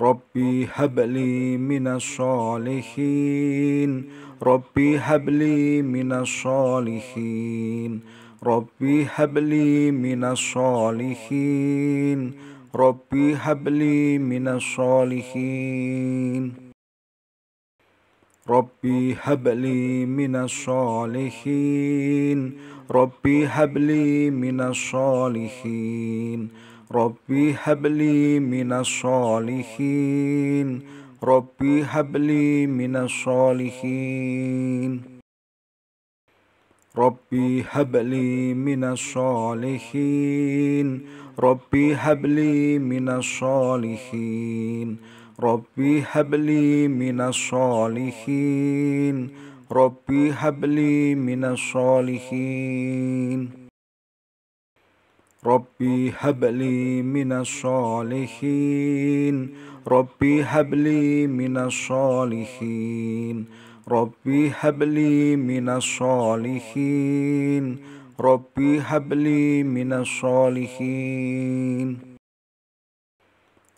ربي هب لي من الصالحين ربي هب لي من الصالحين ربي هب لي من الصالحين ربي هب لي من الصالحين ربي هب لي من الصالحين ربي هب لي من الصالحين ربي هب لي من الصالحين ربي هب لي من الصالحين ربي هب لي من الصالحين ربي هب لي من الصالحين ربي هب لي من الصالحين ربي هب لي من الصالحين ربي هب لي من الصالحين ربي هب لي من الصالحين ربي هب لي من الصالحين ربي هب لي من الصالحين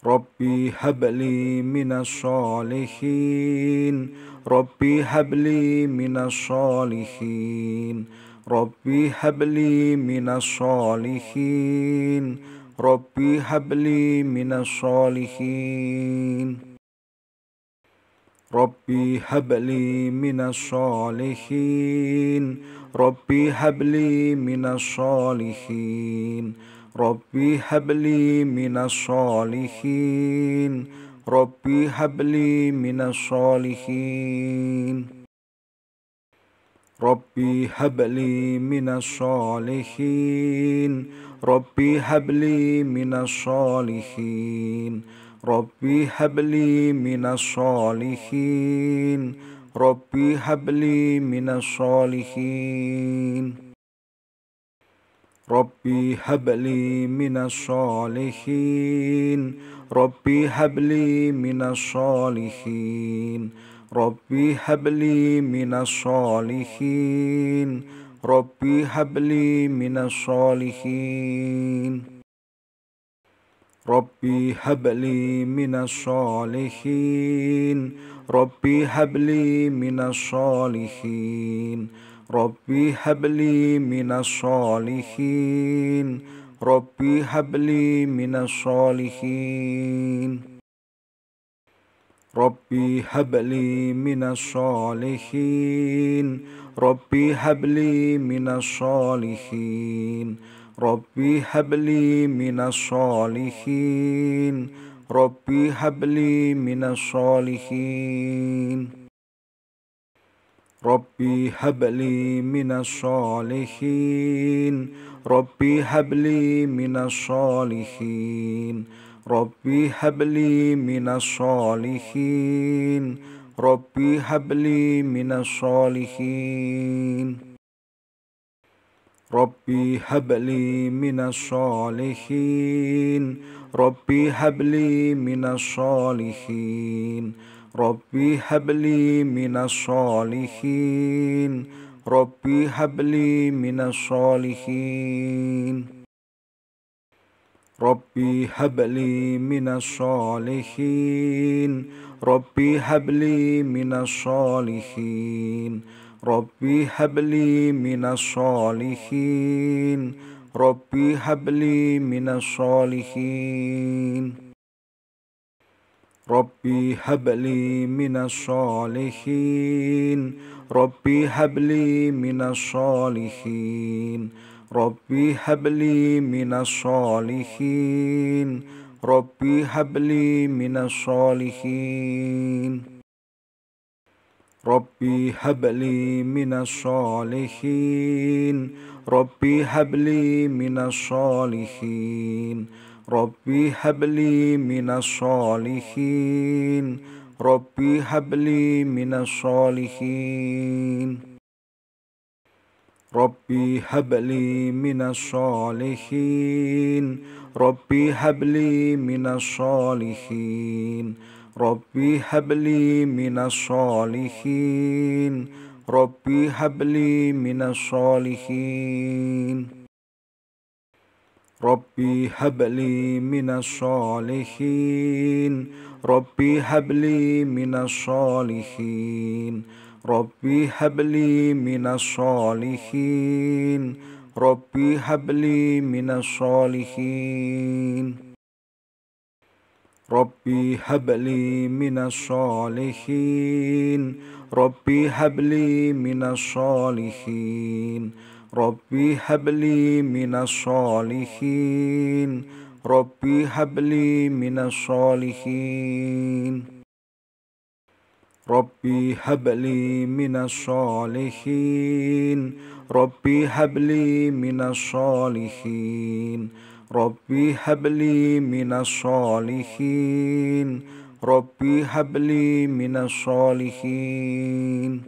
ربي هب لي من الصالحين ربي هب لي من الصالحين ربي هب لي من الصالحين ربي هب لي من الصالحين ربي هب لي من الصالحين ربي هب لي من الصالحين ربي هب لي من الصالحين ربي هب لي من الصالحين ربي هب لي من الصالحين ربي هب لي من الصالحين ربي هب لي من الصالحين ربي هب لي من الصالحين ربي هب لي من الصالحين ربي هب لي من الصالحين ربي هب لي من الصالحين ربي هب لي من الصالحين ربي هب لي من الصالحين ربي هب لي من الصالحين ربي هب لي من الصالحين ربي هب لي من الصالحين ربي هب لي من الصالحين ربي هب لي من الصالحين ربي هب لي من الصالحين ربي هب لي من الصالحين ربي هب لي من الصالحين ربي هب لي من الصالحين ربي هب لي من الصالحين ربي هب لي من الصالحين ربي هب لي من الصالحين ربي هب لي من الصالحين ربي هب لي من الصالحين ربي هب لي من الصالحين ربي هب لي من الصالحين ربي هب لي من الصالحين ربي هب لي من الصالحين ربي هب لي من الصالحين ربي هب لي من الصالحين ربي هب لي من الصالحين ربي هب لي من الصالحين ربي هب لي من الصالحين ربي هب لي من الصالحين ربي هب لي من الصالحين ربي هب لي من الصالحين ربي هب لي من الصالحين ربي هب لي من الصالحين ربي هب لي من الصالحين ربي هب لي من الصالحين ربي هب لي من الصالحين ربي هب لي من الصالحين ربي هب لي من الصالحين ربي هب لي من الصالحين ربي هب لي من الصالحين ربي هب لي من الصالحين ربي هب لي من الصالحين ربي هب لي من الصالحين ربي هب لي من الصالحين ربي هب لي من الصالحين ربي هب لي من الصالحين ربي هب لي من الصالحين ربي هب لي من الصالحين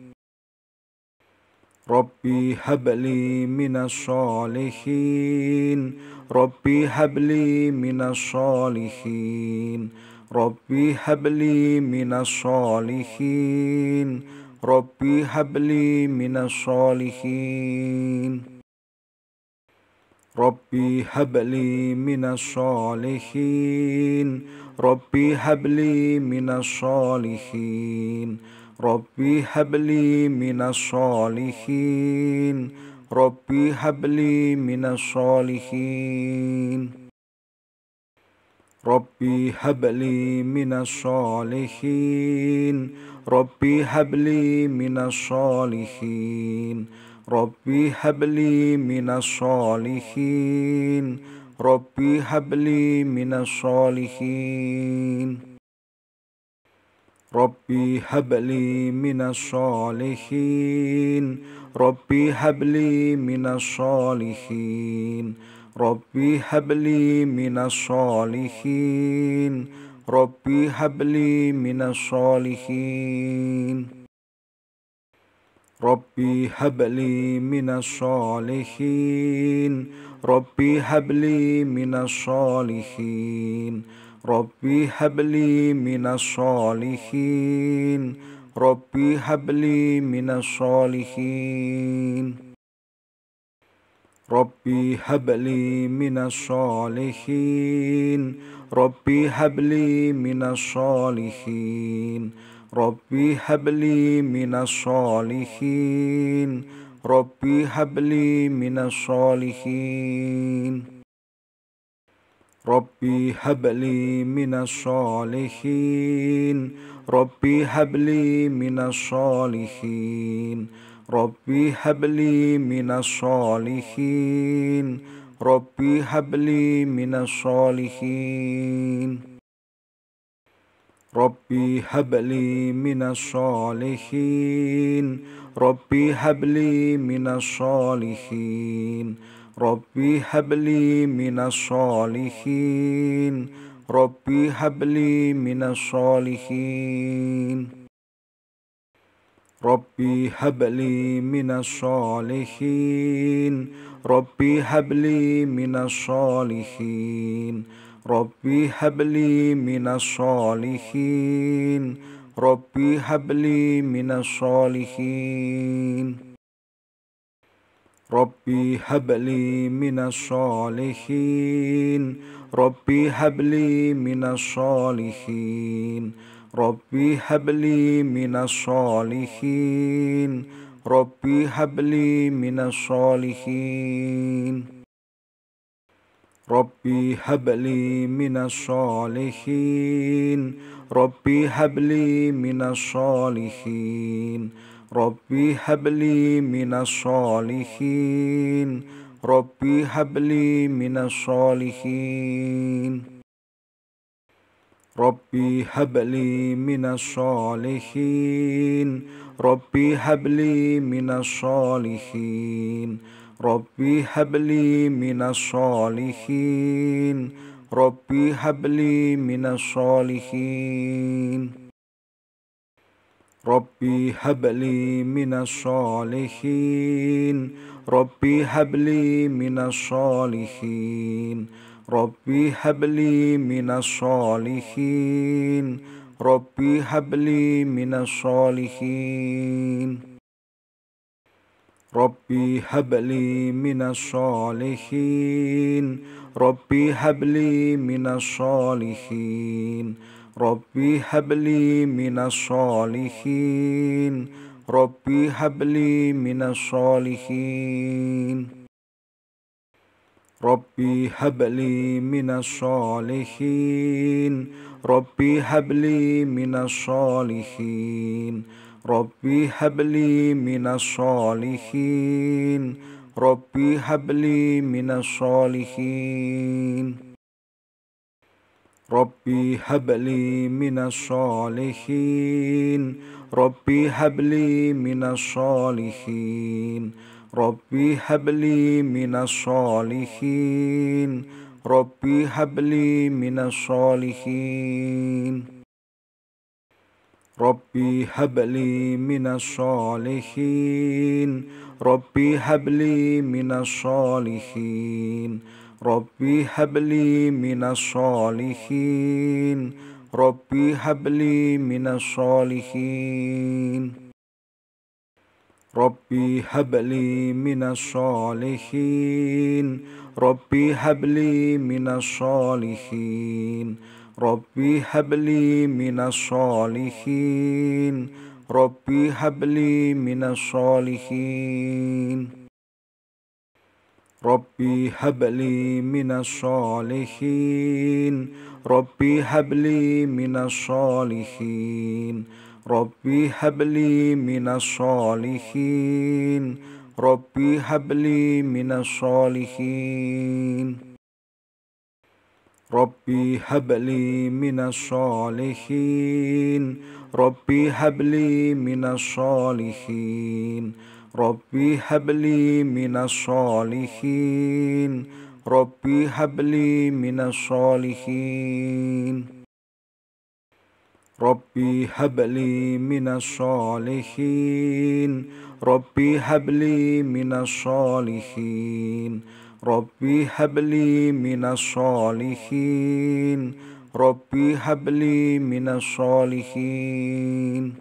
ربي هب لي من الصالحين ربي هب لي من الصالحين ربي هب لي من الصالحين ربي هب لي من الصالحين ربي هب لي من الصالحين ربي هب لي من الصالحين ربي هب لي من الصالحين ربي هب لي من الصالحين ربي هب لي من الصالحين ربي هب لي من الصالحين ربي هب لي من الصالحين ربي هب لي من الصالحين ربي هب لي من الصالحين ربي هب لي من الصالحين ربي هب لي من الصالحين ربي هب لي من الصالحين ربي هب لي من الصالحين ربي هب لي من الصالحين ربي هب لي من الصالحين ربي هب لي من الصالحين ربي هب لي من الصالحين ربي هب لي من الصالحين ربي هب لي من الصالحين ربي هب لي من الصالحين ربي هب لي من الصالحين ربي هب لي من الصالحين ربي هب لي من الصالحين ربي هب لي من الصالحين ربي هب لي من الصالحين ربي هب لي من الصالحين ربي هب لي من الصالحين ربي هب لي من الصالحين ربي هب لي من الصالحين ربي هب لي من الصالحين ربي هب لي من الصالحين ربي هب لي من الصالحين ربي هب لي من الصالحين ربي هب لي من الصالحين ربي هب لي من الصالحين ربي هب لي من الصالحين ربي هب لي من الصالحين ربي هب لي من الصالحين ربي هب لي من الصالحين ربي هب لي من الصالحين ربي هب لي من الصالحين ربي هب لي من الصالحين ربي هب لي من الصالحين ربي هب لي من الصالحين ربي هب لي من الصالحين ربي هب لي من الصالحين ربي هب لي من الصالحين ربي هب لي من الصالحين ربي هب لي من الصالحين ربي هب لي من الصالحين ربي هب لي من الصالحين ربي هب لي من الصالحين ربي هب لي من الصالحين ربي هب لي من الصالحين ربي هب لي من الصالحين ربي هب لي من الصالحين ربي هب لي من الصالحين ربي هب لي من الصالحين ربي هب لي من الصالحين ربي هب لي من الصالحين ربي هب لي من الصالحين ربي هب لي من الصالحين ربي هب لي من الصالحين ربي هب لي من الصالحين ربي هب لي من الصالحين ربي هب لي من الصالحين ربي هب لي من الصالحين ربي هب لي من الصالحين ربي هب لي من الصالحين ربي هب لي من الصالحين ربي هب لي من الصالحين ربي هب لي من الصالحين ربي هب لي من الصالحين ربي هب لي من الصالحين ربي هب لي من الصالحين ربي هب لي من الصالحين ربي هب لي من الصالحين ربي هب لي من الصالحين ربي هب لي من الصالحين ربي هب لي من الصالحين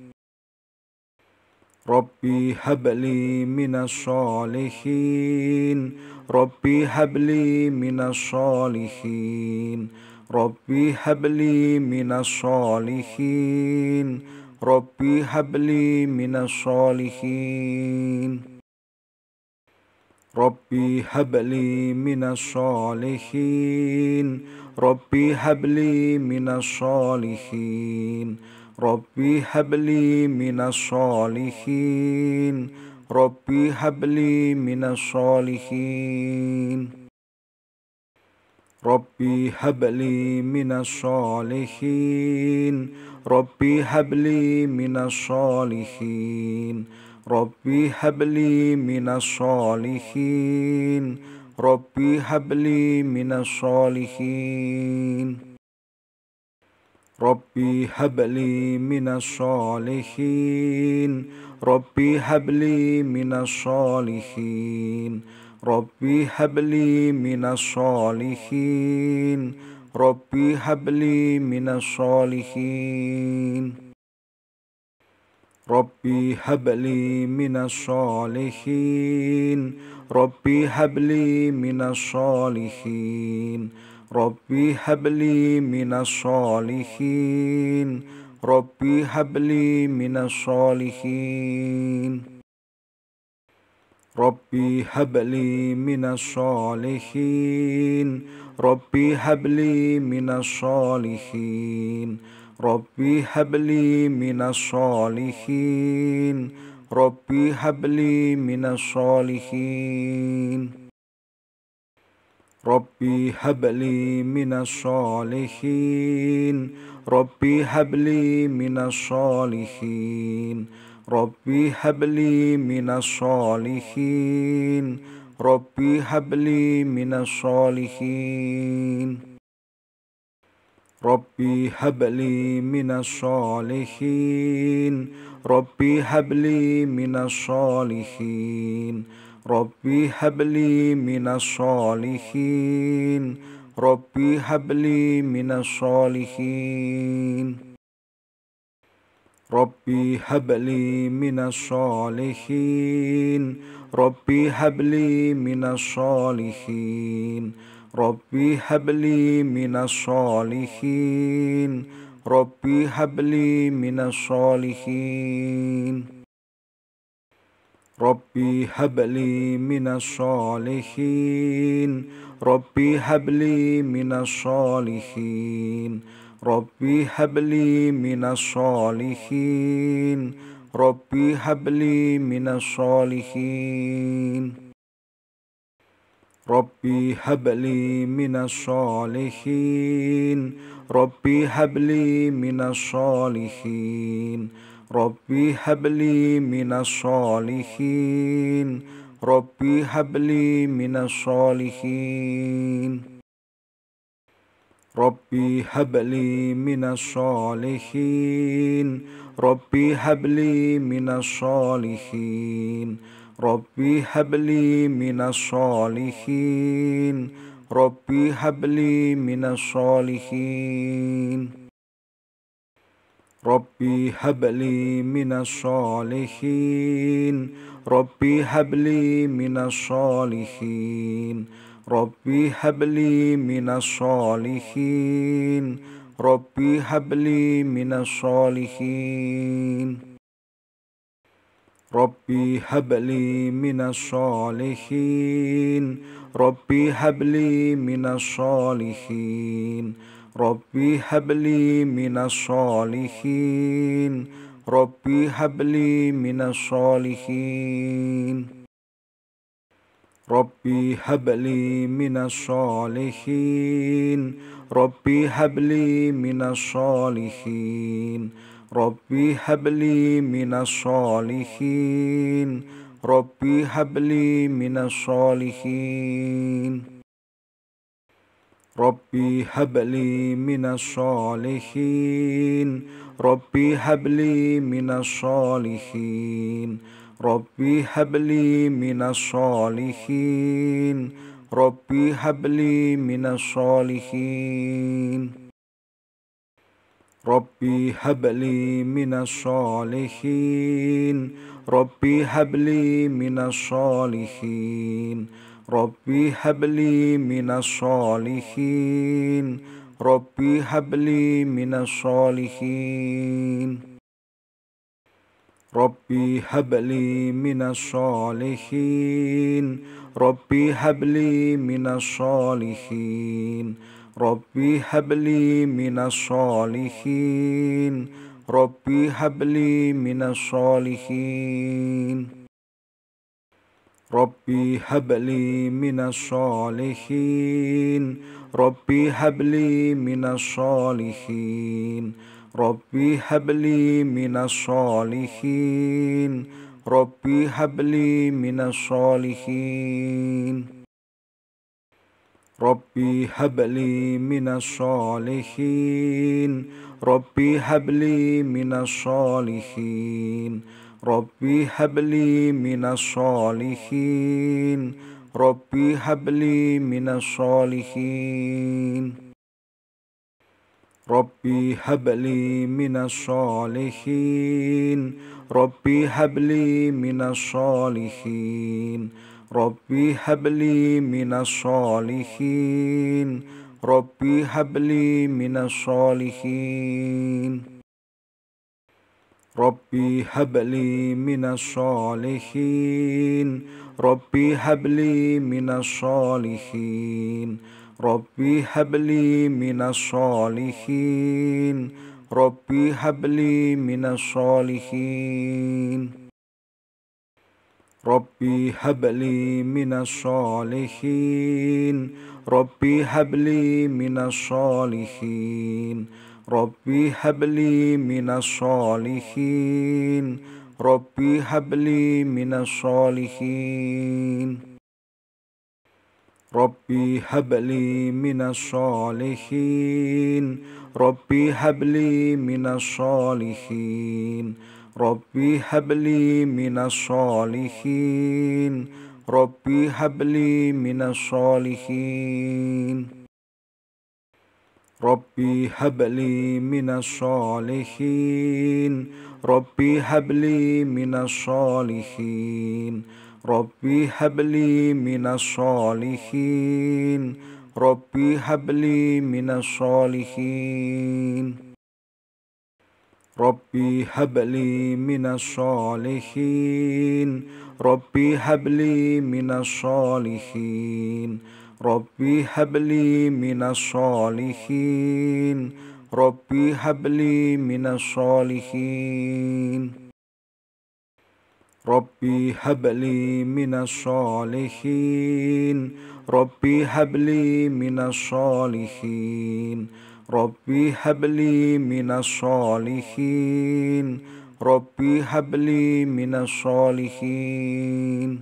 ربي هب لي من الصالحين ربي هب لي من الصالحين ربي هب لي من الصالحين ربي هب لي من الصالحين ربي هب لي من الصالحين ربي هب لي من الصالحين ربي هب لي من الصالحين ربي هب لي من الصالحين ربي هب لي من الصالحين ربي هب لي من الصالحين ربي هب لي من الصالحين ربي هب لي من الصالحين ربي هب لي من الصالحين ربي هب لي من الصالحين ربي هب لي من الصالحين ربي هب لي من الصالحين ربي هب لي من الصالحين ربي هب لي من الصالحين ربي هب لي من الصالحين ربي هب لي من الصالحين ربي هب لي من الصالحين ربي هب لي من الصالحين ربي هب لي من الصالحين ربي هب لي من الصالحين ربي هب لي من الصالحين ربي هب لي من الصالحين ربي هب لي من الصالحين ربي هب لي من الصالحين ربي هب لي من الصالحين ربي هب لي من الصالحين ربي هب لي من الصالحين ربي هب لي من الصالحين ربي هب لي من الصالحين ربي هب لي من الصالحين ربي هب لي من الصالحين ربي هب لي من الصالحين ربي هب لي من الصالحين ربي هب لي من الصالحين ربي هب لي من الصالحين ربي هب لي من الصالحين ربي هب لي من الصالحين ربي هب لي من الصالحين ربي هب لي من الصالحين ربي هب لي من الصالحين ربي هب لي من الصالحين ربي هب لي من الصالحين ربي هب لي من الصالحين ربي هب لي من الصالحين ربي هب لي من الصالحين ربي هب لي من الصالحين ربي هب لي من الصالحين ربي هب لي من الصالحين ربي هب لي من الصالحين ربي هب لي من الصالحين ربي هب لي من الصالحين ربي هب لي من الصالحين ربي هب لي من الصالحين ربي هب لي من الصالحين ربي هب لي من الصالحين ربي هب لي من الصالحين ربي هب لي من الصالحين ربي هب لي من الصالحين ربي هب لي من الصالحين ربي هب لي من الصالحين ربي هب لي من الصالحين ربي هب لي من الصالحين ربي هب لي من الصالحين ربي هب لي من الصالحين ربي هب لي من الصالحين ربي هب لي من الصالحين ربي هب لي من الصالحين ربي هب لي من الصالحين ربي هب لي من الصالحين ربي هب لي من الصالحين ربي هب لي من الصالحين ربي هب لي من الصالحين ربي هب لي من الصالحين ربي هب لي من الصالحين ربي هب لي من الصالحين ربي هب لي من الصالحين ربي هب لي من الصالحين ربي هب لي من الصالحين ربي هب لي من الصالحين ربي هب لي من الصالحين ربي هب لي من الصالحين ربي هب لي من الصالحين ربي هب لي من الصالحين ربي هب لي من الصالحين ربي هب لي من الصالحين ربي هب لي من الصالحين ربي هب لي من الصالحين ربي هب لي من الصالحين ربي هب لي من الصالحين ربي هب لي من الصالحين ربي هب لي من الصالحين ربي هب لي من الصالحين ربي هب لي من الصالحين ربي هب لي من الصالحين ربي هب لي من الصالحين ربي هب لي من الصالحين ربي هب لي من الصالحين ربي هب لي من الصالحين ربي هب لي من الصالحين ربي هب لي من الصالحين ربي هب لي من الصالحين ربي هب لي من الصالحين ربي هب لي من الصالحين ربي هب لي من الصالحين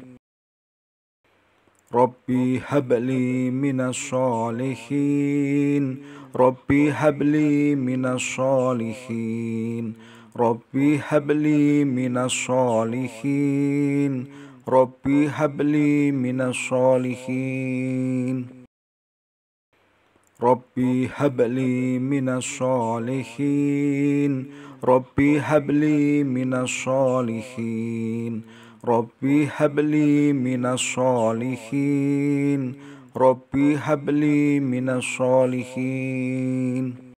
ربي هب لي من الصالحين ربي هب لي من الصالحين ربي هب لي من الصالحين ربي هب لي من الصالحين ربي هب لي من الصالحين ربي هب لي من الصالحين ربي هب لي من الصالحين ربي هب لي من الصالحين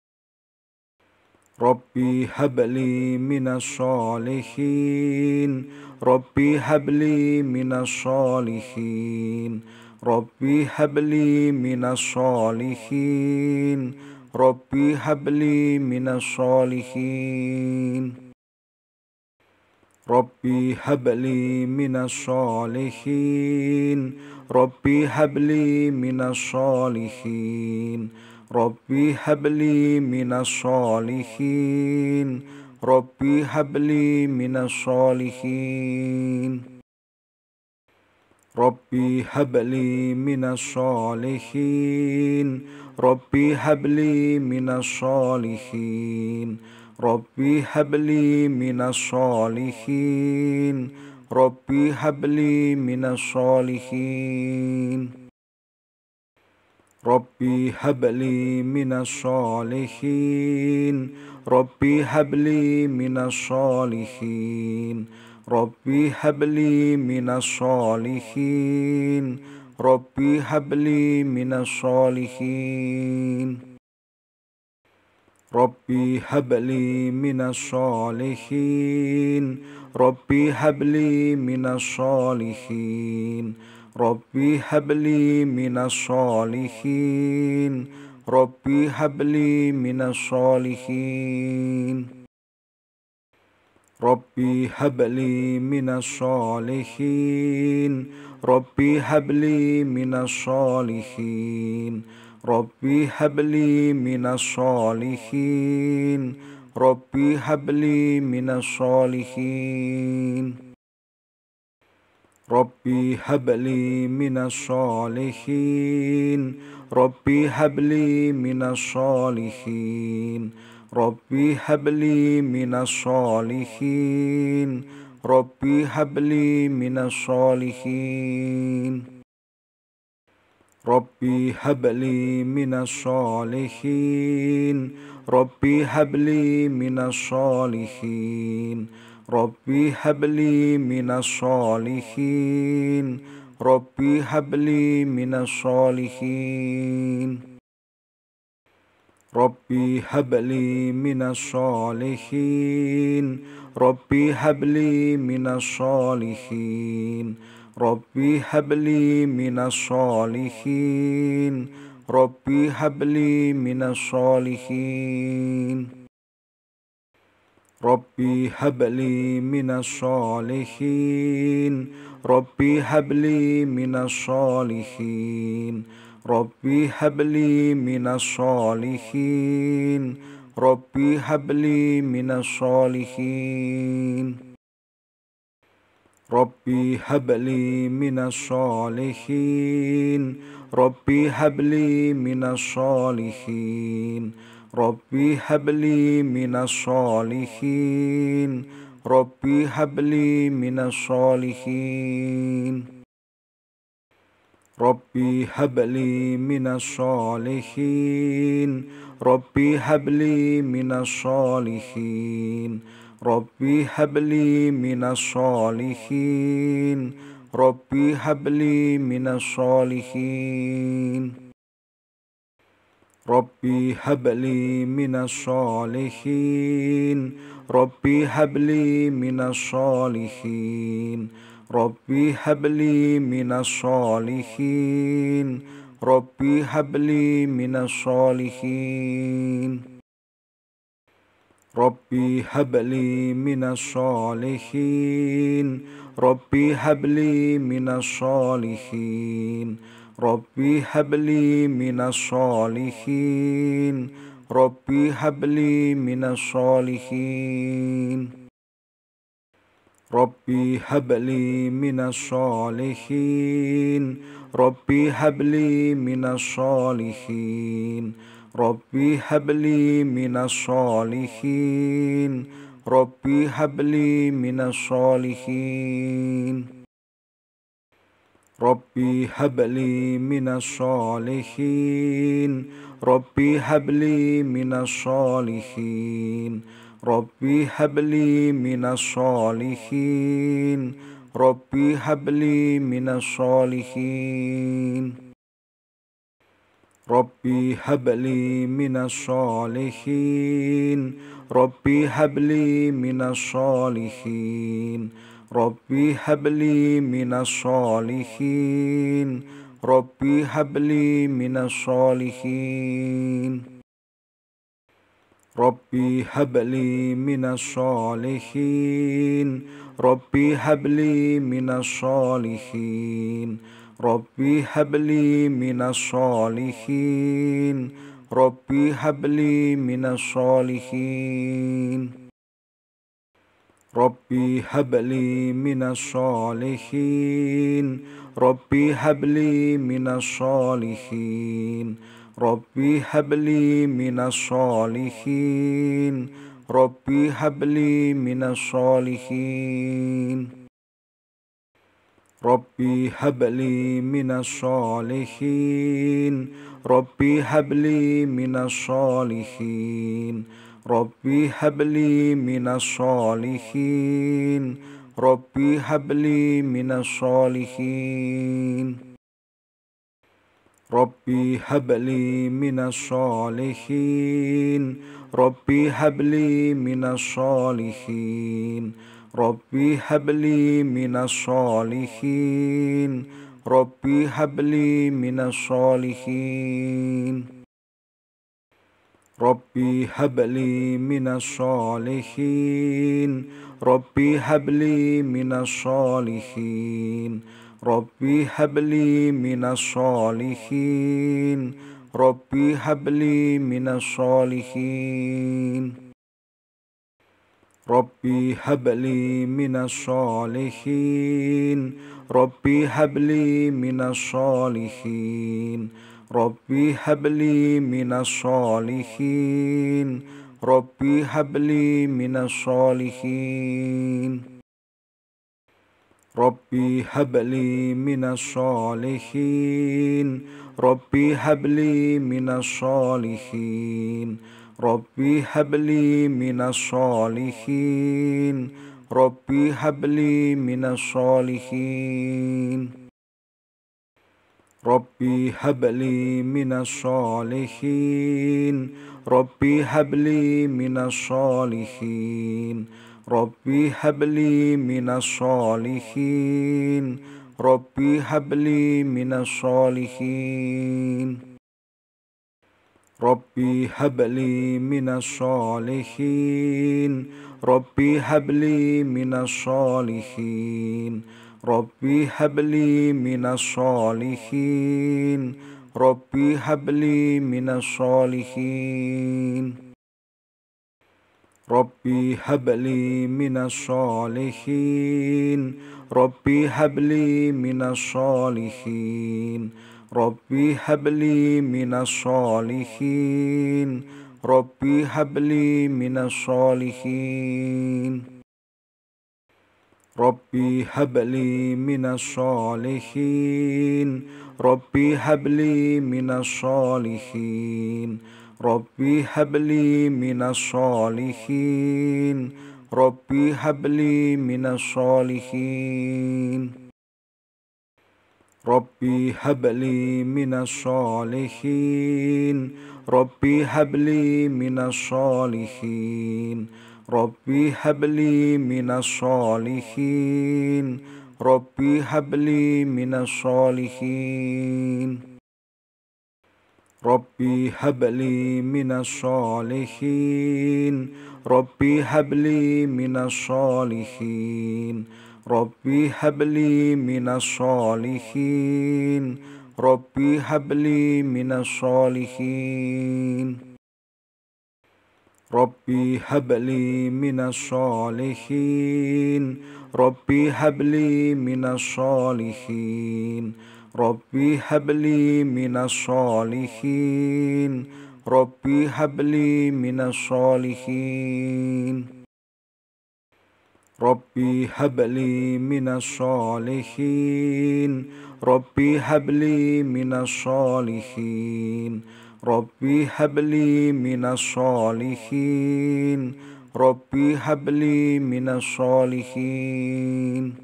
ربي هب لي من الصالحين ربي هب لي من الصالحين ربي هب لي من الصالحين ربي هب لي من الصالحين ربي هب لي من الصالحين ربي هب لي من الصالحين ربي هب لي من الصالحين ربي هب لي من الصالحين ربي هب لي من الصالحين ربي هب لي من الصالحين ربي هب لي من الصالحين ربي هب لي من الصالحين ربي هب لي من الصالحين ربي هب لي من الصالحين ربي هب لي من الصالحين ربي هب لي من الصالحين ربي هب لي من الصالحين ربي هب لي من الصالحين ربي هب لي من الصالحين ربي هب لي من الصالحين ربي هب لي من الصالحين ربي هب لي من الصالحين ربي هب لي من الصالحين ربي هب لي من الصالحين ربي هب لي من الصالحين ربي هب لي من الصالحين ربي هب لي من الصالحين ربي هب لي من الصالحين ربي هب لي من الصالحين ربي هب لي من الصالحين ربي هب لي من الصالحين ربي هب لي من الصالحين ربي هب لي من الصالحين ربي هب لي من الصالحين ربي هب لي من الصالحين ربي هب لي من الصالحين ربي هب لي من الصالحين ربي هب لي من الصالحين ربي هب لي من الصالحين ربي هب لي من الصالحين ربي هب لي من الصالحين ربي هب لي من الصالحين ربي هب لي من الصالحين ربي هب لي من الصالحين ربي هب لي من الصالحين ربي هب لي من الصالحين ربي هب لي من الصالحين ربي هب لي من الصالحين ربي هب لي من الصالحين ربي هب لي من الصالحين ربي هب لي من الصالحين ربي هب لي من الصالحين ربي هب لي من الصالحين ربي هب لي من الصالحين ربي هب لي من الصالحين ربي هب لي من الصالحين ربي هب لي من الصالحين ربي هب لي من الصالحين ربي هب لي من الصالحين ربي هب لي من الصالحين ربي هب لي من الصالحين ربي هب لي من الصالحين ربي هب لي من الصالحين ربي هب لي من الصالحين ربي هب لي من الصالحين ربي هب لي من الصالحين ربي هب لي من الصالحين ربي هب لي من الصالحين ربي هب لي من الصالحين ربي هب لي من الصالحين ربي هب لي من الصالحين ربي هب لي من الصالحين ربي هب لي من الصالحين ربي هب لي من الصالحين ربي هب لي من الصالحين ربي هب لي من الصالحين ربي هب لي من الصالحين ربي هب لي من الصالحين ربي هب لي من الصالحين ربي هب لي من الصالحين ربي هب لي من الصالحين ربي هب لي من الصالحين ربي هب لي من الصالحين ربي هب لي من الصالحين ربي هب لي من الصالحين ربي هب لي من الصالحين ربي هب لي من الصالحين ربي هب لي من الصالحين ربي هب لي من الصالحين ربي هب لي من الصالحين ربي هب لي من الصالحين ربي هب لي من الصالحين ربي هب لي من الصالحين ربي هب لي من الصالحين ربي هب لي من الصالحين ربي هب لي من الصالحين ربي هب لي من الصالحين ربي هب لي من الصالحين ربي هب لي من الصالحين ربي هب لي من الصالحين ربي هب لي من الصالحين ربي هب لي من الصالحين ربي هب لي من الصالحين ربي هب لي من الصالحين ربي هب لي من الصالحين ربي هب لي من الصالحين ربي هب لي من الصالحين ربي هب لي من الصالحين ربي هب لي من الصالحين ربي هب لي من الصالحين ربي هب لي من الصالحين ربي هب لي من الصالحين ربي هب لي من الصالحين ربي هب لي من الصالحين ربي هب لي من الصالحين ربي هب لي من الصالحين ربي هب لي من الصالحين ربي هب لي من الصالحين ربي هب لي من الصالحين ربي هب لي من الصالحين ربي هب لي من الصالحين ربي هب لي من الصالحين ربي هب لي من الصالحين ربي هب لي من الصالحين ربي هب لي من الصالحين ربي هب لي من الصالحين ربي هب لي من الصالحين ربي هب لي من الصالحين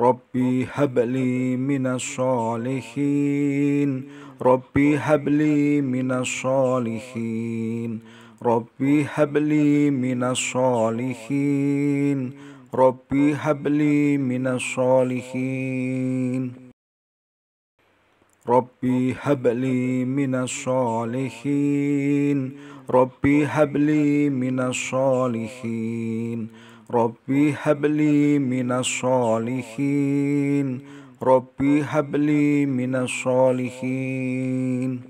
ربي هب لي من الصالحين ربي هب لي من الصالحين ربي هب لي من الصالحين ربي هب لي من الصالحين ربي هب لي من الصالحين ربي هب لي من الصالحين ربي هب لي من الصالحين ربي هب لي من الصالحين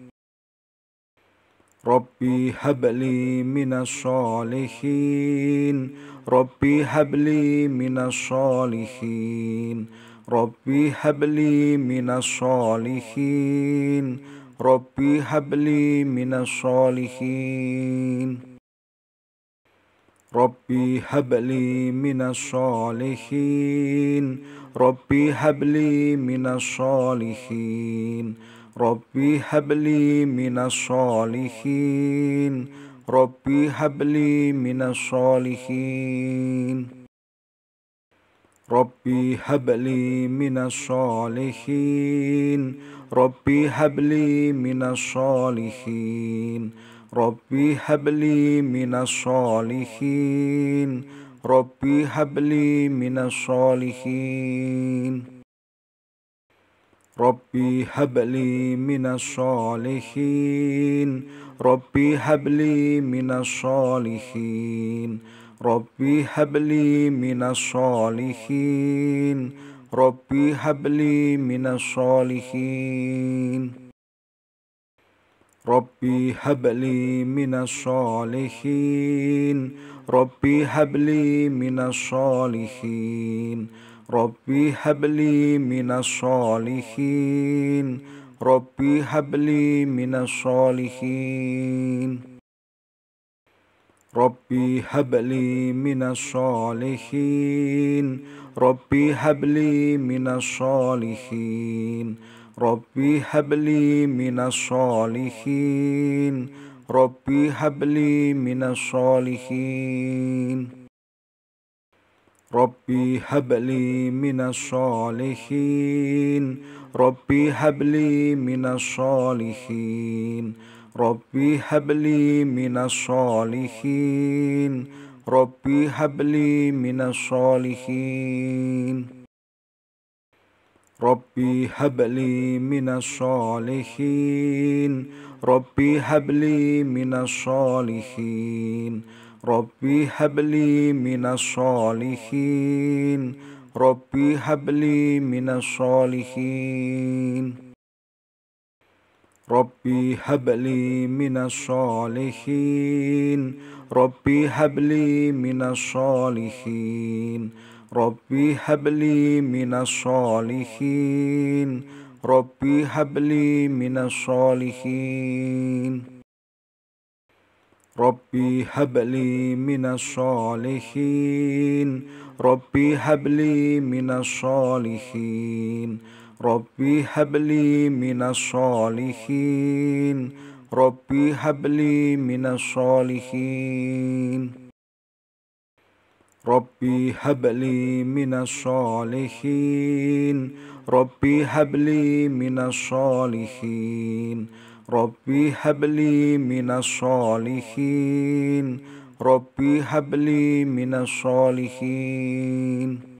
ربي هب لي من الصالحين ربي هب لي من الصالحين ربي هب لي من الصالحين ربي هب لي من الصالحين ربي هب لي من الصالحين ربي هب لي من الصالحين ربي هب لي من الصالحين ربي هب لي من الصالحين ربي هب لي من الصالحين ربي هب لي من الصالحين ربي هب لي من الصالحين ربي هب لي من الصالحين ربي هب لي من الصالحين ربي هب لي من الصالحين ربي هب لي من الصالحين ربي هب لي من الصالحين ربي هب لي من الصالحين ربي هب لي من الصالحين ربي هب لي من الصالحين ربي هب لي من الصالحين ربي هب لي من الصالحين ربي هب لي من الصالحين ربي هب لي من الصالحين ربي هب لي من الصالحين ربي هب لي من الصالحين ربي هب لي من الصالحين ربي هب لي من الصالحين ربي هب لي من الصالحين ربي هب لي من الصالحين ربي هب لي من الصالحين ربي هب لي من الصالحين ربي هب لي من الصالحين ربي هب لي من الصالحين ربي هب لي من الصالحين ربي هب لي من الصالحين ربي هب لي من الصالحين ربي هب لي من الصالحين ربي هب لي من الصالحين ربي هب لي من الصالحين ربي هب لي من الصالحين ربي هب لي من الصالحين ربي هب لي من الصالحين ربي هب لي من الصالحين ربي هب لي من الصالحين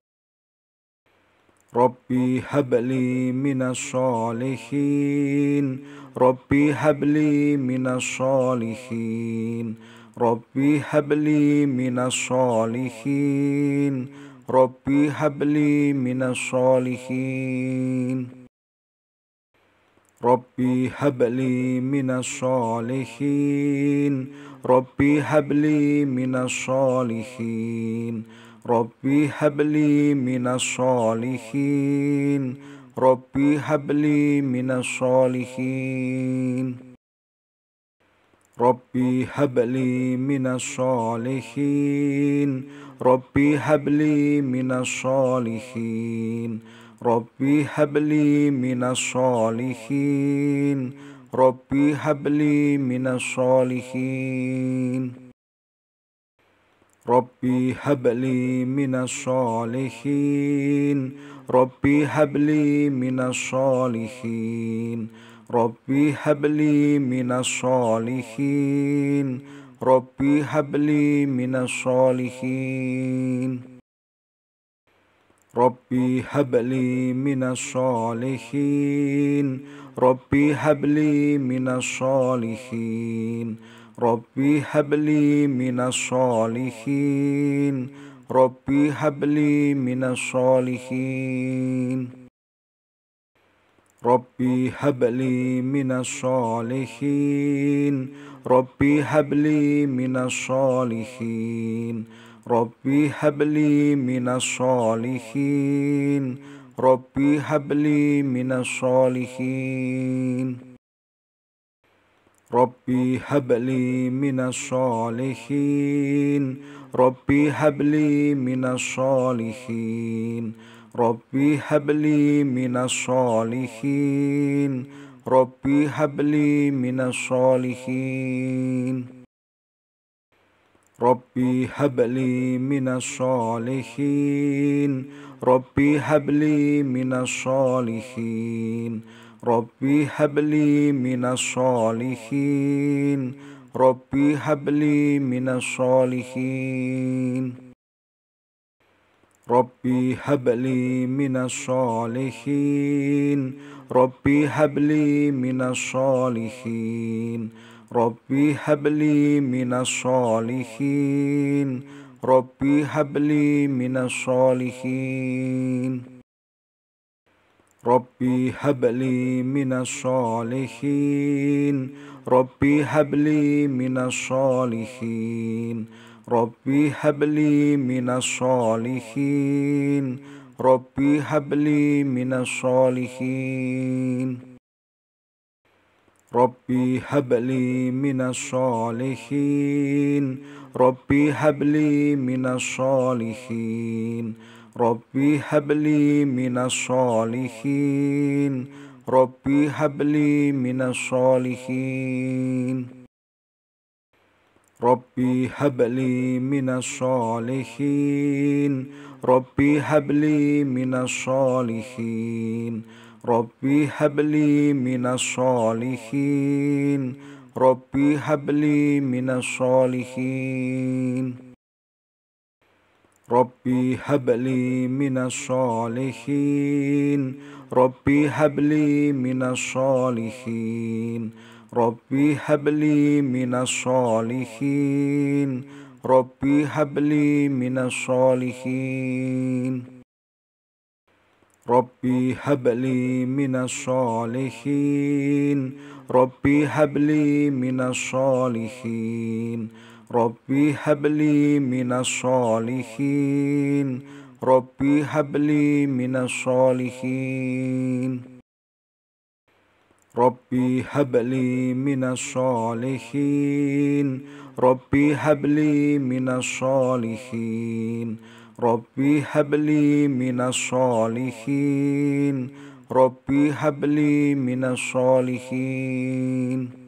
ربي هب لي من الصالحين ربي هب لي من الصالحين ربي هب لي من الصالحين ربي هب لي من الصالحين ربي هب لي من الصالحين ربي هب لي من الصالحين ربي هب لي من الصالحين ربي هب لي من الصالحين ربي هب لي من الصالحين ربي هب لي من الصالحين ربي هب لي من الصالحين ربي هب لي من الصالحين ربي هب لي من الصالحين ربي هب لي من الصالحين ربي هب لي من الصالحين ربي هب لي من الصالحين ربي هب لي من الصالحين ربي هب لي من الصالحين ربي هب لي من الصالحين ربي هب لي من الصالحين ربي هب لي من الصالحين ربي هب لي من الصالحين ربي هب لي من الصالحين ربي هب لي من الصالحين ربي هب لي من الصالحين ربي هب لي من الصالحين ربي هب لي من الصالحين ربي هب لي من الصالحين ربي هب لي من الصالحين ربي هب لي من الصالحين ربي هب لي من الصالحين ربي هب لي من الصالحين ربي هب لي من الصالحين ربي هب لي من الصالحين ربي هب لي من الصالحين ربي هب لي من الصالحين ربي هب لي من الصالحين ربي هب لي من الصالحين ربي هب لي من الصالحين ربي هب لي من الصالحين ربي هب لي من الصالحين ربي هب لي من الصالحين ربي هب لي من الصالحين ربي هب لي من الصالحين ربي هب لي من الصالحين ربي هب لي من الصالحين ربي هب لي من الصالحين ربي هب لي من الصالحين ربي هب لي من الصالحين ربي هب لي من الصالحين ربي هب لي من الصالحين ربي هب لي من الصالحين ربي هب لي من الصالحين ربي هب لي من الصالحين ربي هب لي من الصالحين ربي هب لي من الصالحين ربي هب لي من الصالحين ربي هب لي من الصالحين ربي هب لي من الصالحين ربي هب لي من الصالحين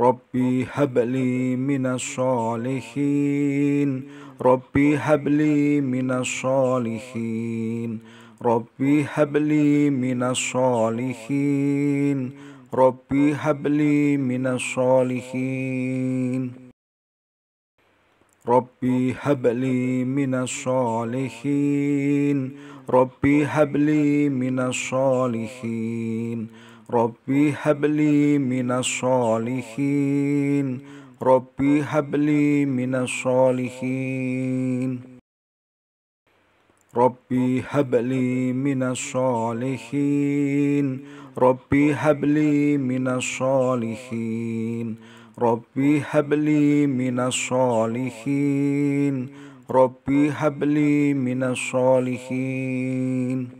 ربي هب لي من الصالحين ربي هب لي من الصالحين ربي هب لي من الصالحين ربي هب لي من الصالحين ربي هب لي من الصالحين ربي هب لي من الصالحين ربي هب لي من الصالحين ربي هب لي من الصالحين ربي هب لي من الصالحين ربي هب لي من الصالحين ربي هب لي من الصالحين ربي هب لي من الصالحين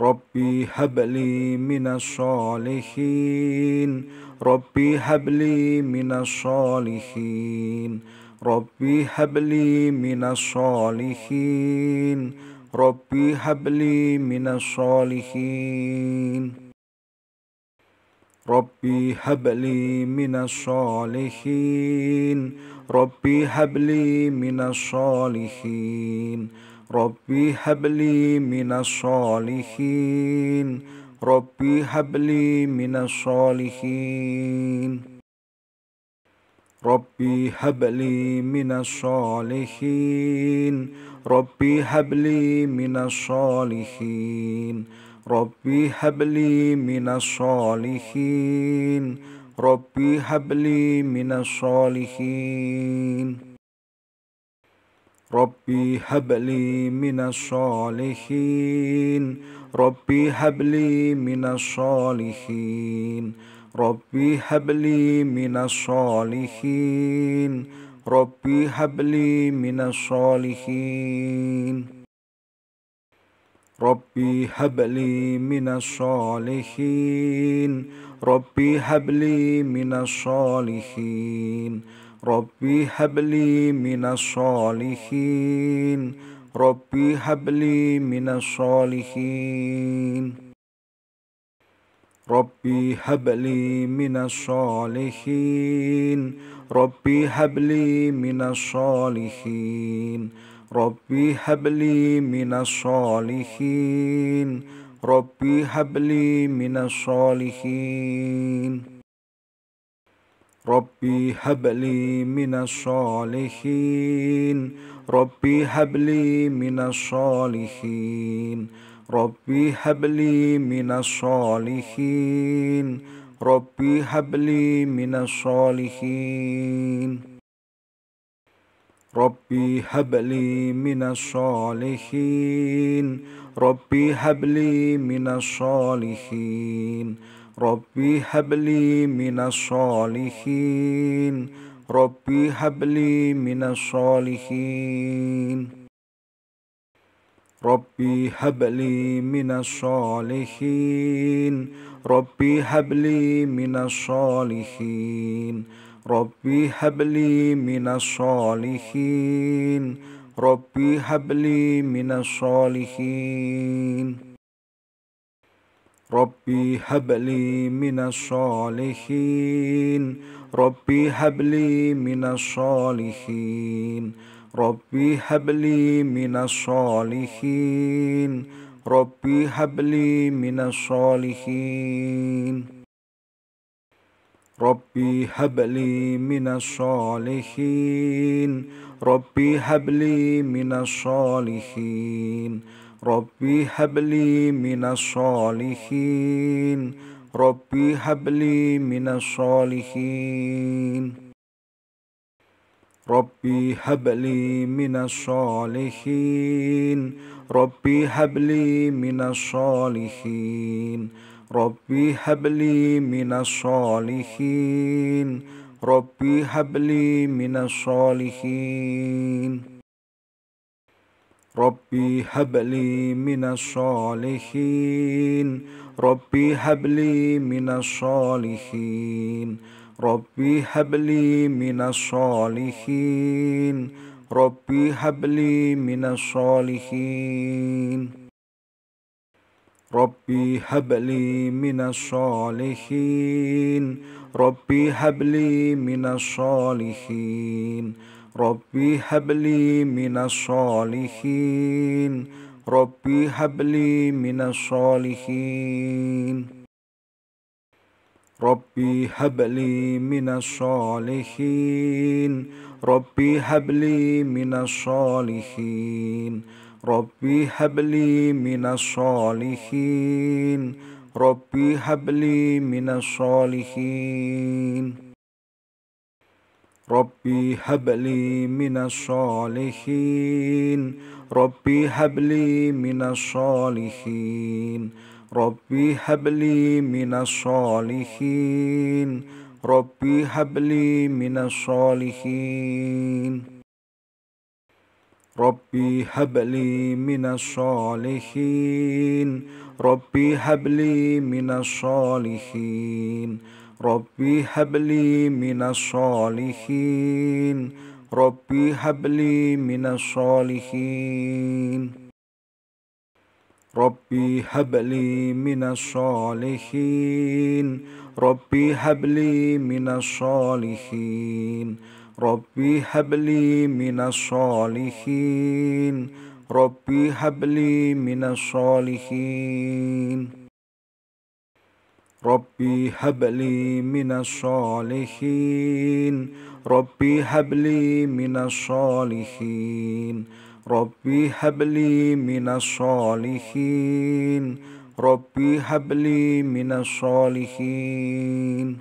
ربي هب لي من الصالحين ربي هب لي من الصالحين ربي هب لي من الصالحين ربي هب لي من الصالحين ربي هب لي من الصالحين ربي هب لي من الصالحين ربي هب لي من الصالحين ربي هب لي من الصالحين ربي هب لي من الصالحين ربي هب لي من الصالحين ربي هب لي من الصالحين ربي هب لي من الصالحين ربي هب لي من الصالحين ربي هب لي من الصالحين ربي هب لي من الصالحين ربي هب لي من الصالحين ربي هب لي من الصالحين ربي هب لي من الصالحين ربي هب لي من الصالحين ربي هب لي من الصالحين ربي هب لي من الصالحين ربي هب لي من الصالحين ربي هب لي من الصالحين ربي هب لي من الصالحين ربي هب لي من الصالحين ربي هب لي من الصالحين ربي هب لي من الصالحين ربي هب لي من الصالحين ربي هب لي من الصالحين ربي هب لي من الصالحين ربي هب لي من الصالحين ربي هب لي من الصالحين ربي هب لي من الصالحين ربي هب لي من الصالحين ربي هب لي من الصالحين ربي هب لي من الصالحين ربي هب لي من الصالحين ربي هب لي من الصالحين ربي هب لي من الصالحين ربي هب لي من الصالحين ربي هب لي من الصالحين ربي هب لي من الصالحين ربي هب لي من الصالحين ربي هب لي من الصالحين ربي هب لي من الصالحين ربي هب لي من الصالحين ربي هب لي من الصالحين ربي هب لي من الصالحين ربي هب لي من الصالحين ربي هب لي من الصالحين ربي هب لي من الصالحين ربي هب لي من الصالحين ربي هب لي من الصالحين ربي هب لي من الصالحين ربي هب لي من الصالحين ربي هب لي من الصالحين ربي هب لي من الصالحين ربي هب لي من الصالحين ربي هب لي من الصالحين ربي هب لي من الصالحين ربي هب لي من الصالحين ربي هب لي من الصالحين ربي هب لي من الصالحين ربي هب لي من الصالحين ربي هب لي من الصالحين ربي هب لي من الصالحين ربي هب لي من الصالحين ربي هب لي من الصالحين ربي هب لي من الصالحين ربي هب لي من الصالحين ربي هب لي من الصالحين ربي هب لي من الصالحين ربي هب لي من الصالحين ربي هب لي من الصالحين ربي هب لي من الصالحين ربي هب لي من الصالحين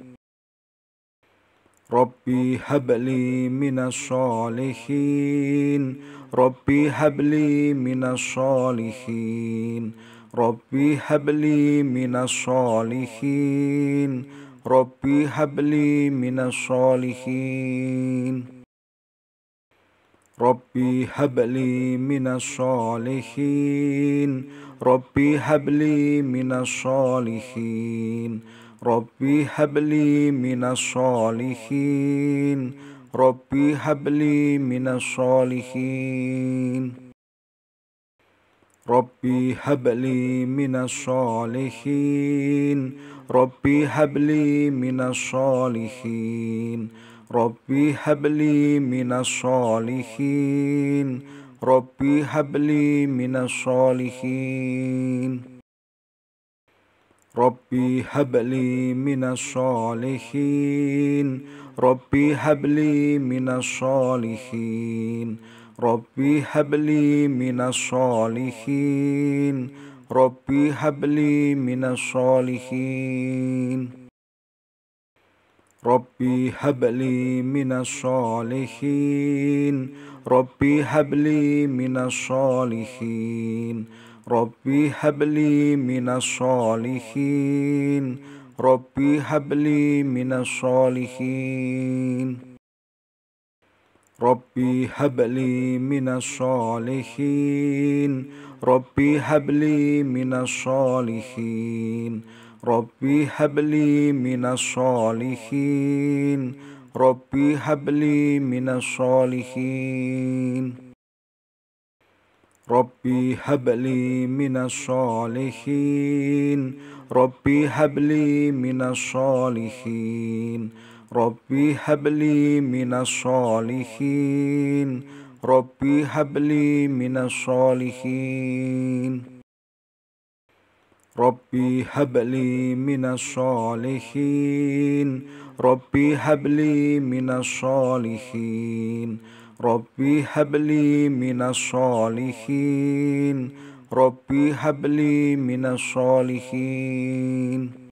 ربي هب لي من الصالحين ربي هب لي من الصالحين ربي هب لي من الصالحين ربي هب لي من الصالحين ربي هب لي من الصالحين ربي هب لي من الصالحين ربي هب لي من الصالحين ربي هب لي من الصالحين ربي هب لي من الصالحين ربي هب لي من الصالحين ربي هب لي من الصالحين ربي هب لي من الصالحين ربي هب لي من الصالحين ربي هب لي من الصالحين ربي هب لي من الصالحين ربي هب لي من الصالحين ربي هب لي من الصالحين ربي هب لي من الصالحين ربي هب لي من الصالحين ربي هب لي من الصالحين ربي هب لي من الصالحين ربي هب لي من الصالحين ربي هب لي من الصالحين ربي هب لي من الصالحين ربي هب لي من الصالحين ربي هب لي من الصالحين ربي هب لي من الصالحين ربي هب لي من الصالحين ربي هب لي من الصالحين ربي هب لي من الصالحين ربي هب لي من الصالحين ربي هب لي من الصالحين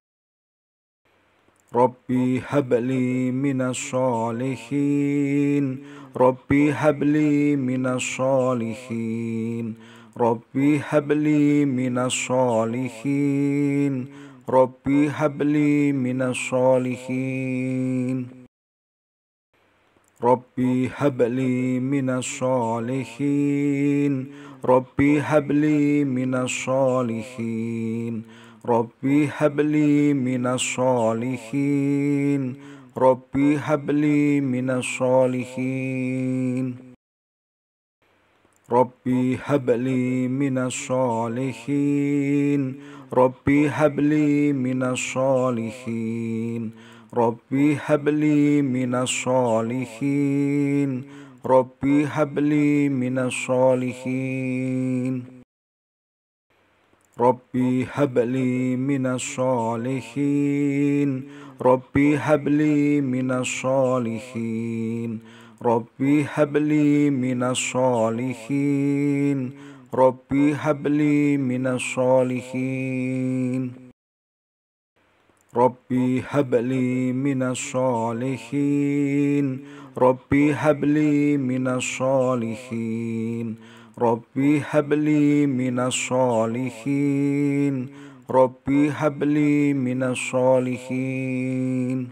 ربي هب لي من الصالحين ربي هب لي من الصالحين ربي هب لي من الصالحين ربي هب لي من الصالحين ربي هب لي من الصالحين ربي هب لي من الصالحين ربي هب لي من الصالحين ربي هب لي من الصالحين ربي هب لي من الصالحين ربي هب لي من الصالحين ربي هب لي من الصالحين ربي هب لي من الصالحين ربي هب لي من الصالحين ربي هب لي من الصالحين ربي هب لي من الصالحين ربي هب لي من الصالحين ربي هب لي من الصالحين ربي هب لي من الصالحين ربي هب لي من الصالحين ربي هب لي من الصالحين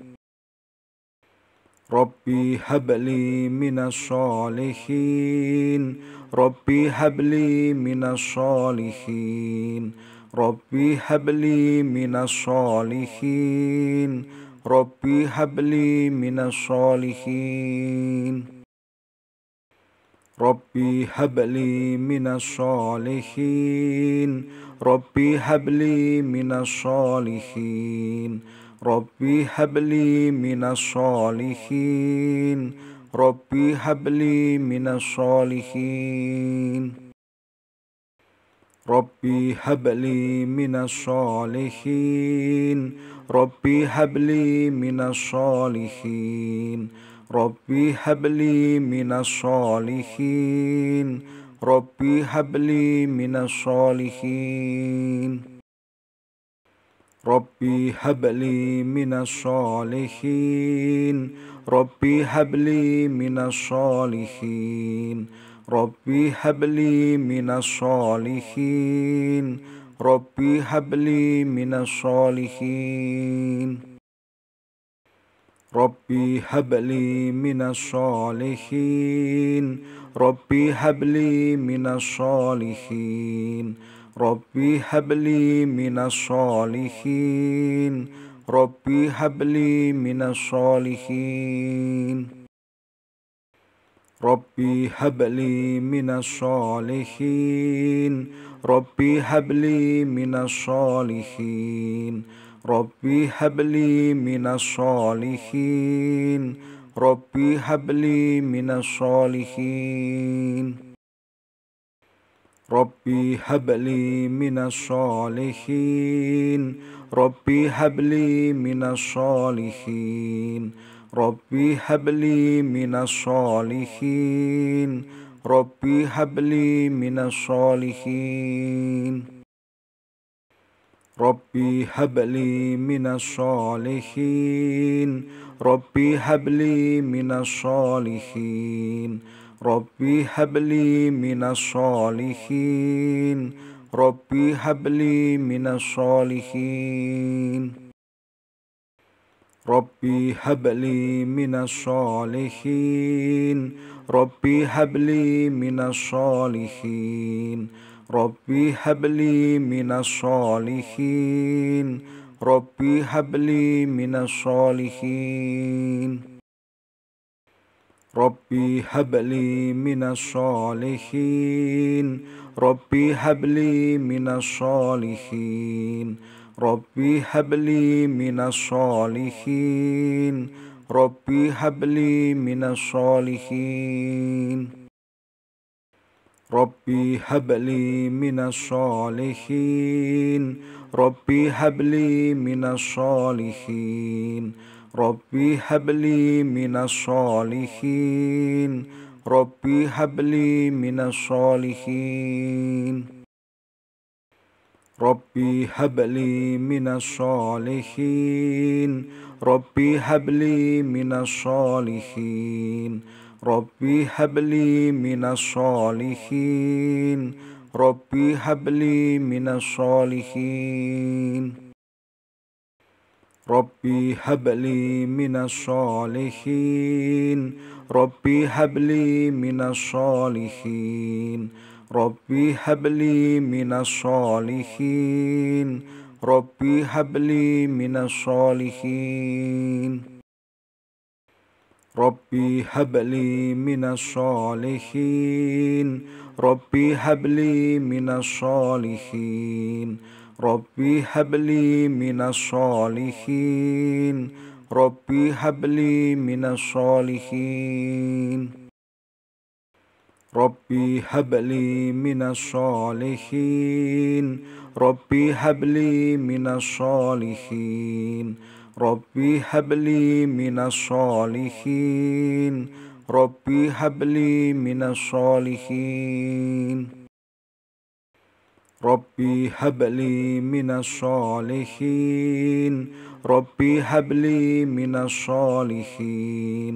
ربي هب لي من الصالحين ربي هب لي من الصالحين ربي هب لي من الصالحين ربي هب لي من الصالحين ربي هب لي من الصالحين ربي هب لي من الصالحين ربي هب لي من الصالحين ربي هب لي من الصالحين ربي هب لي من الصالحين ربي هب لي من الصالحين ربي هب لي من الصالحين ربي هب لي من الصالحين ربي هب لي من الصالحين ربي هب لي من الصالحين ربي هب لي من الصالحين ربي هب لي من الصالحين ربي هب لي من الصالحين ربي هب لي من الصالحين ربي هب لي من الصالحين ربي هب لي من الصالحين ربي هب لي من الصالحين ربي هب لي من الصالحين ربي هب لي من الصالحين ربي هب لي من الصالحين ربي هب لي من الصالحين ربي هب لي من الصالحين ربي هب لي من الصالحين ربي هب لي من الصالحين ربي هب لي من الصالحين ربي هب لي من الصالحين ربي هب لي من الصالحين ربي هب لي من الصالحين ربي هب لي من الصالحين ربي هب لي من الصالحين ربي هب لي من الصالحين ربي هب لي من الصالحين ربي هب لي من الصالحين ربي هب لي من الصالحين ربي هب لي من الصالحين ربي هب لي من الصالحين ربي هب لي من الصالحين ربي هب لي من الصالحين ربي هب لي من الصالحين ربي هب لي من الصالحين ربي هب لي من الصالحين ربي هب لي من الصالحين ربي هب لي من الصالحين ربي هب لي من الصالحين ربي هب لي من الصالحين ربي هب لي من الصالحين ربي هب لي من الصالحين ربي هب لي من الصالحين ربي هب لي من الصالحين ربي هب لي من الصالحين ربي هب لي من الصالحين ربي هب لي من الصالحين ربي هب لي من الصالحين ربي هب لي من الصالحين ربي هب لي من الصالحين ربي هب لي من الصالحين ربي هب لي من الصالحين ربي هب لي من الصالحين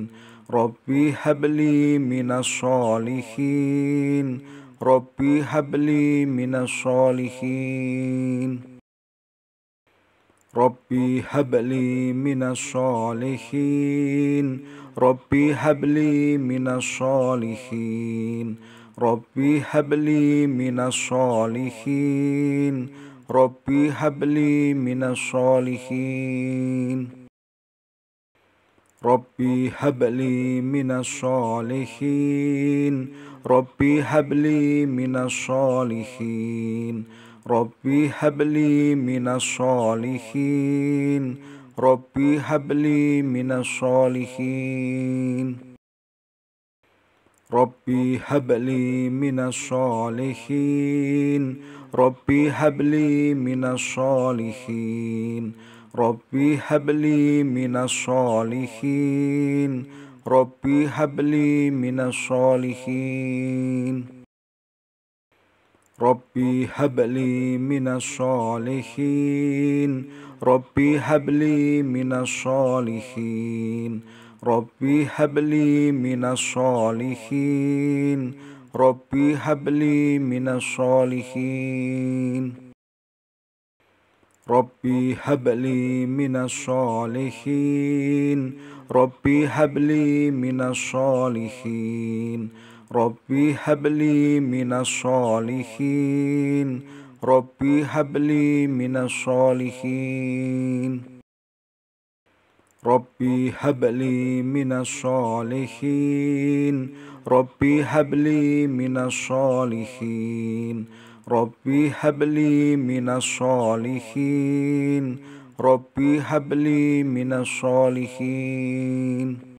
ربي هب لي من الصالحين ربي هب لي من الصالحين ربي هب لي من الصالحين ربي هب لي من الصالحين ربي هب لي من الصالحين ربي هب لي من الصالحين ربي هب لي من الصالحين ربي هب لي من الصالحين ربي هب لي من الصالحين ربي هب لي من الصالحين ربي هب لي من الصالحين ربي هب لي من الصالحين ربي هب لي من الصالحين ربي هب لي من الصالحين ربي هب لي من الصالحين ربي هب لي من الصالحين ربي هب لي من الصالحين ربي هب لي من الصالحين ربي هب لي من الصالحين ربي هب لي من الصالحين ربي هب لي من الصالحين ربي هب لي من الصالحين ربي هب لي من الصالحين ربي هب لي من الصالحين ربي هب لي من الصالحين ربي هب لي من الصالحين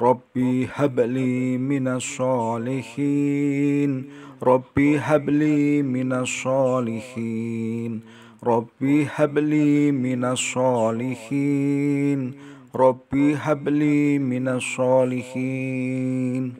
ربي هب لي من الصالحين ربي هب لي من الصالحين ربي هب لي من الصالحين ربي هب لي من الصالحين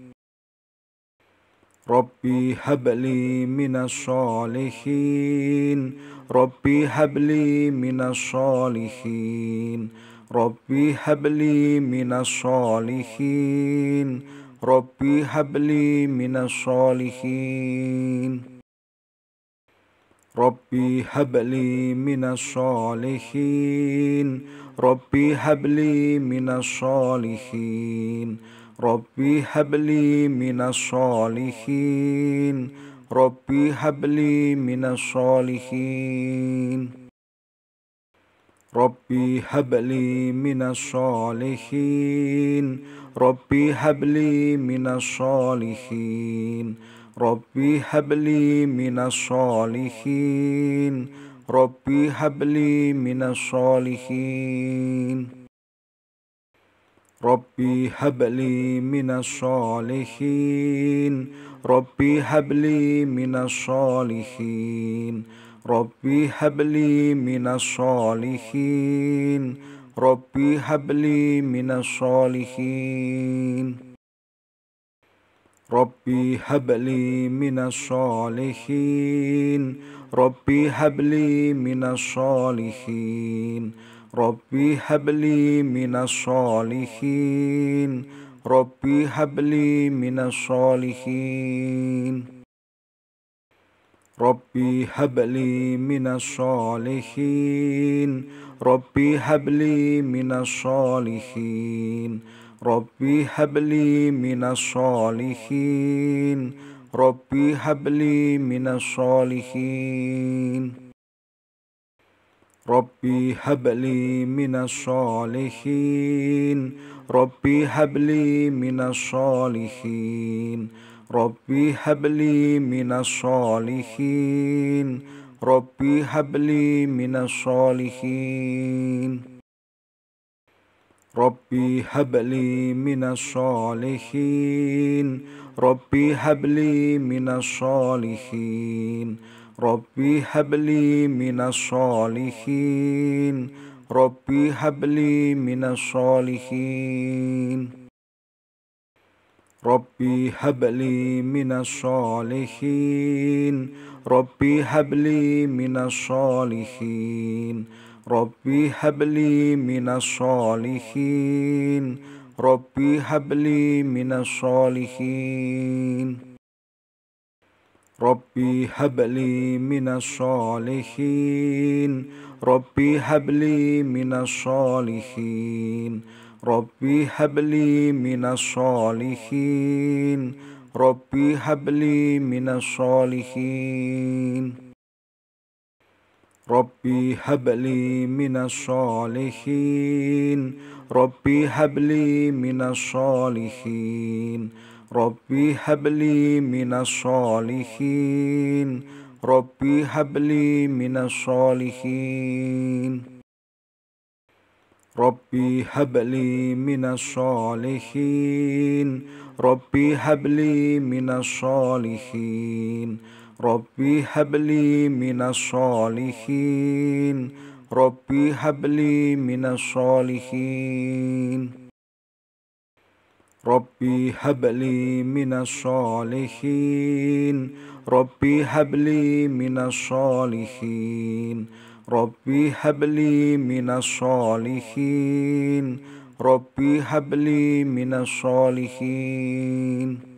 ربي هب لي من الصالحين ربي هب لي من الصالحين ربي هب لي من الصالحين ربي هب لي من الصالحين ربي هب لي من الصالحين ربي هب لي من الصالحين ربي هب لي من الصالحين ربي هب لي من الصالحين ربي هب لي من الصالحين ربي هب لي من الصالحين ربي هب لي من الصالحين ربي هب لي من الصالحين ربي هب لي من الصالحين ربي هب لي من الصالحين ربي هب لي من الصالحين ربي هب لي من الصالحين ربي هب لي من الصالحين ربي هب لي من الصالحين ربي هب لي من الصالحين ربي هب لي من الصالحين ربي هب لي من الصالحين ربي هب لي من الصالحين ربي هب لي من الصالحين ربي هب لي من الصالحين ربي هب لي من الصالحين ربي هب لي من الصالحين ربي هب لي من الصالحين ربي هب لي من الصالحين ربي هب لي من الصالحين ربي هب لي من الصالحين ربي هب لي من الصالحين ربي هب لي من الصالحين ربي هب لي من الصالحين ربي هب لي من الصالحين ربي هب لي من الصالحين ربي هب لي من الصالحين ربي هب لي من الصالحين ربي هب لي من الصالحين ربي هب لي من الصالحين ربي هب لي من الصالحين ربي هب لي من الصالحين ربي هب لي من الصالحين ربي هب لي من الصالحين ربي هب لي من الصالحين ربي هب لي من الصالحين ربي هب لي من الصالحين ربي هب لي من الصالحين ربي هب لي من الصالحين ربي هب لي من الصالحين ربي هب لي من الصالحين ربي هب لي من الصالحين ربي هب لي من الصالحين